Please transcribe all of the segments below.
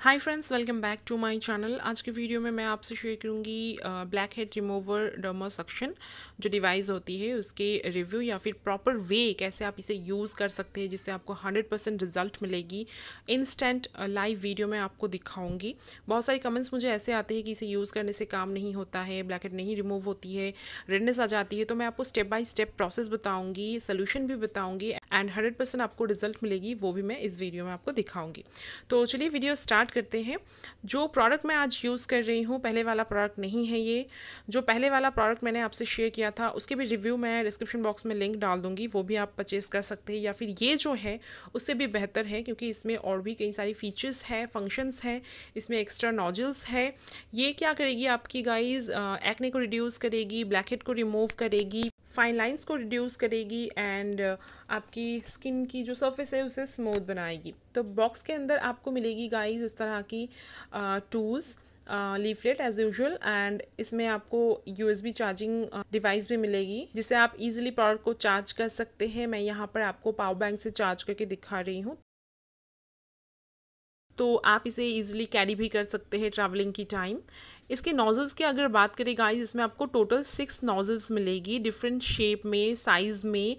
hi friends welcome back to my channel आज के video में मैं आपसे शेयर करूंगी blackhead remover derma suction जो डिवाइस होती है उसके रिव्यू या फिर प्रॉपर वे कैसे आप इसे यूज़ कर सकते हैं जिससे आपको 100 परसेंट रिजल्ट मिलेगी इंस्टेंट लाइव वीडियो में आपको दिखाऊंगी बहुत सारे कमेंट्स मुझे ऐसे आते हैं कि इसे यूज़ करने से काम नहीं होता है ब्लैक हेड नहीं रिमूव होती है रेडनेस आ जाती है तो मैं आपको स्टेप बाई स्टेप प्रोसेस बताऊँगी सोल्यूशन भी बताऊँगी एंड हंड्रेड आपको रिजल्ट मिलेगी वो भी मैं इस वीडियो में आपको दिखाऊँगी तो चलिए वीडियो स्टार्ट स्टार्ट करते हैं जो प्रोडक्ट मैं आज यूज़ कर रही हूँ पहले वाला प्रोडक्ट नहीं है ये जो पहले वाला प्रोडक्ट मैंने आपसे शेयर किया था उसके भी रिव्यू मैं डिस्क्रिप्शन बॉक्स में लिंक डाल दूँगी वो भी आप परचेज़ कर सकते हैं या फिर ये जो है उससे भी बेहतर है क्योंकि इसमें और भी कई सारी फीचर्स है फंक्शंस हैं इसमें एक्स्ट्रा नॉजल्स है ये क्या करेगी आपकी गाइज एक्ने को रिड्यूस करेगी ब्लैक हेड को रिमूव करेगी फाइन लाइंस को रिड्यूस करेगी एंड uh, आपकी स्किन की जो सरफेस है उसे स्मूथ बनाएगी तो बॉक्स के अंदर आपको मिलेगी गाइस इस तरह की tools leaflet as usual and इसमें आपको यूएसबी चार्जिंग डिवाइस भी मिलेगी जिससे आप इजीली प्रोडक्ट को चार्ज कर सकते हैं मैं यहाँ पर आपको पावर बैंक से चार्ज करके दिखा रही हूँ तो आप इसे ईजिली कैरी भी कर सकते हैं ट्रैवलिंग की टाइम इसके नोज़ल्स की अगर बात करें गाइस इसमें आपको टोटल सिक्स नोज़ल्स मिलेगी डिफरेंट शेप में साइज़ में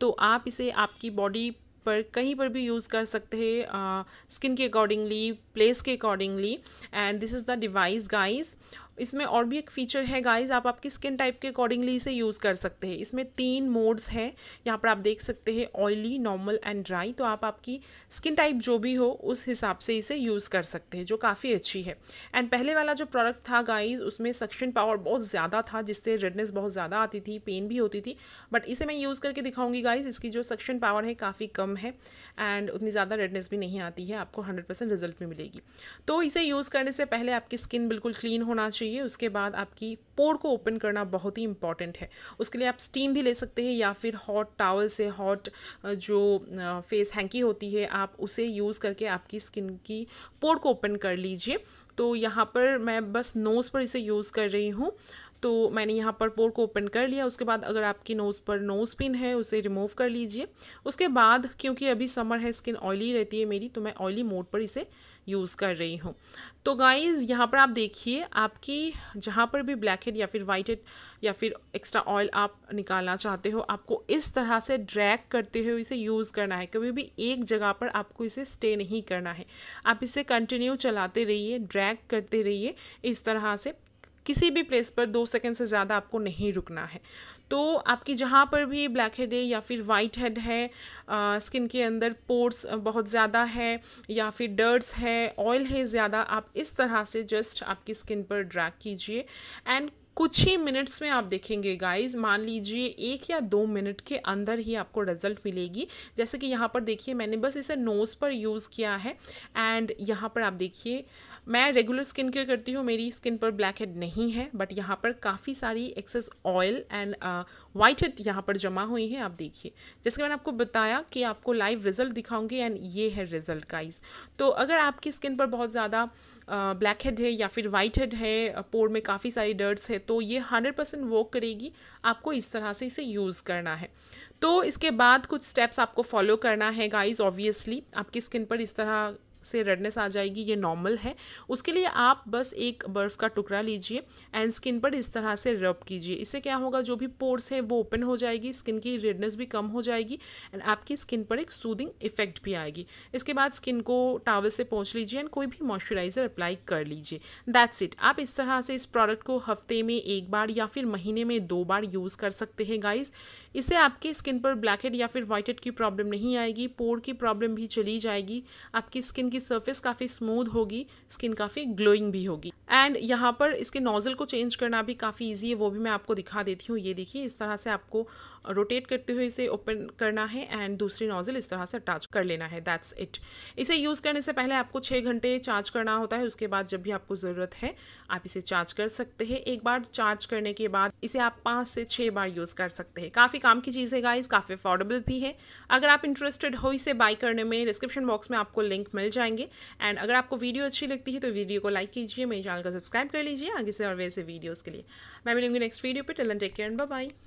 तो आप इसे आपकी बॉडी पर कहीं पर भी यूज़ कर सकते हैं स्किन के अकॉर्डिंगली प्लेस के accordingly and this is the device guys इसमें और भी एक फ़ीचर है गाइज आप आपकी स्किन टाइप के अकॉर्डिंगली इसे यूज़ कर सकते हैं इसमें तीन मोड्स हैं यहाँ पर आप देख सकते हैं ऑयली नॉर्मल एंड ड्राई तो आप आपकी स्किन टाइप जो भी हो उस हिसाब से इसे यूज़ कर सकते हैं जो काफ़ी अच्छी है एंड पहले वाला जो प्रोडक्ट था गाइज उसमें सक्शन पावर बहुत ज़्यादा था जिससे रेडनेस बहुत ज़्यादा आती थी पेन भी होती थी बट इसे मैं यूज़ करके दिखाऊंगी गाइज इसकी जो सक्शन पावर है काफ़ी कम है एंड उतनी ज़्यादा रेडनेस भी नहीं आती है आपको हंड्रेड रिजल्ट भी मिलेगी तो इसे यूज़ करने से पहले आपकी स्किन बिल्कुल क्लीन होना चाहिए चाहिए उसके बाद आपकी पोर को ओपन करना बहुत ही इंपॉर्टेंट है उसके लिए आप स्टीम भी ले सकते हैं या फिर हॉट टावल से हॉट जो फेस हैंकी होती है आप उसे यूज़ करके आपकी स्किन की पोर को ओपन कर लीजिए तो यहाँ पर मैं बस नोज़ पर इसे यूज़ कर रही हूँ तो मैंने यहाँ पर पोर को ओपन कर लिया उसके बाद अगर आपकी नोज़ पर नोज़ पिन है उसे रिमूव कर लीजिए उसके बाद क्योंकि अभी समर है स्किन ऑयली रहती है मेरी तो मैं ऑयली मोड पर इसे यूज़ कर रही हूँ तो गाइज़ यहाँ पर आप देखिए आपकी जहाँ पर भी ब्लैक हेड या फिर वाइट हेड या फिर एक्स्ट्रा ऑयल आप निकालना चाहते हो आपको इस तरह से ड्रैग करते हुए इसे यूज़ करना है कभी भी एक जगह पर आपको इसे स्टे नहीं करना है आप इसे कंटिन्यू चलाते रहिए ड्रैग करते रहिए इस तरह से किसी भी प्लेस पर दो सेकेंड से ज़्यादा आपको नहीं रुकना है तो आपकी जहाँ पर भी ब्लैक हेड है या फिर वाइट हेड है स्किन के अंदर पोर्स बहुत ज़्यादा है या फिर डर्ट्स है ऑयल है ज़्यादा आप इस तरह से जस्ट आपकी स्किन पर ड्रैग कीजिए एंड कुछ ही मिनट्स में आप देखेंगे गाइस मान लीजिए एक या दो मिनट के अंदर ही आपको रिजल्ट मिलेगी जैसे कि यहाँ पर देखिए मैंने बस इसे नोज़ पर यूज़ किया है एंड यहाँ पर आप देखिए मैं रेगुलर स्किन केयर करती हूँ मेरी स्किन पर ब्लैक हेड नहीं है बट यहाँ पर काफ़ी सारी excess oil and white head यहाँ पर जमा हुई है आप देखिए जैसे मैंने आपको बताया कि आपको लाइव रिजल्ट दिखाऊंगी एंड ये है रिजल्ट काइज तो अगर आपकी स्किन पर बहुत ज़्यादा ब्लैक uh, हेड है या फिर वाइट हेड है पोर uh, में काफ़ी सारी डर्ट्स है तो ये हंड्रेड परसेंट वर्क करेगी आपको इस तरह से इसे यूज़ करना है तो इसके बाद कुछ स्टेप्स आपको फॉलो करना है गाइज ऑब्वियसली आपकी स्किन पर इस तरह से रेडनेस आ जाएगी ये नॉर्मल है उसके लिए आप बस एक बर्फ़ का टुकड़ा लीजिए एंड स्किन पर इस तरह से रब कीजिए इससे क्या होगा जो भी पोर्स है वो ओपन हो जाएगी स्किन की रेडनेस भी कम हो जाएगी एंड आपकी स्किन पर एक सूदिंग इफेक्ट भी आएगी इसके बाद स्किन को टावल से पहुँच लीजिए एंड कोई भी मॉइस्चराइज़र अप्लाई कर लीजिए दैट्स इट आप इस तरह से इस प्रोडक्ट को हफ्ते में एक बार या फिर महीने में दो बार यूज़ कर सकते हैं गाइज इससे आपकी स्किन पर ब्लैकहेड या फिर हेड की प्रॉब्लम नहीं आएगी पोर की प्रॉब्लम भी चली जाएगी आपकी स्किन की इसकी सर्फेस काफ़ी स्मूद होगी स्किन काफ़ी ग्लोइंग भी होगी एंड यहाँ पर इसके नोज़ल को चेंज करना भी काफ़ी ईजी है वो भी मैं आपको दिखा देती हूँ ये देखिए इस तरह से आपको रोटेट करते हुए इसे ओपन करना है एंड दूसरी नोज़ल इस तरह से अटैच कर लेना है दैट्स इट इसे यूज़ करने से पहले आपको छः घंटे चार्ज करना होता है उसके बाद जब भी आपको ज़रूरत है आप इसे चार्ज कर सकते हैं एक बार चार्ज करने के बाद इसे आप पाँच से छः बार यूज़ कर सकते हैं काफ़ी काम की चीज़ है गाइज काफ़ी अफोर्डेबल भी है अगर आप इंटरेस्टेड हो इसे बाई करने में डिस्क्रिप्शन बॉक्स में आपको लिंक मिल जाए जाएंगे एंड अगर आपको वीडियो अच्छी लगती है तो वीडियो को लाइक कीजिए मेरे चैनल को सब्सक्राइब कर लीजिए आगे से और वैसे वीडियोज़ के लिए मैं मिलूंगी नेक्स्ट वीडियो पर टेलन टेक केयर एंड बाय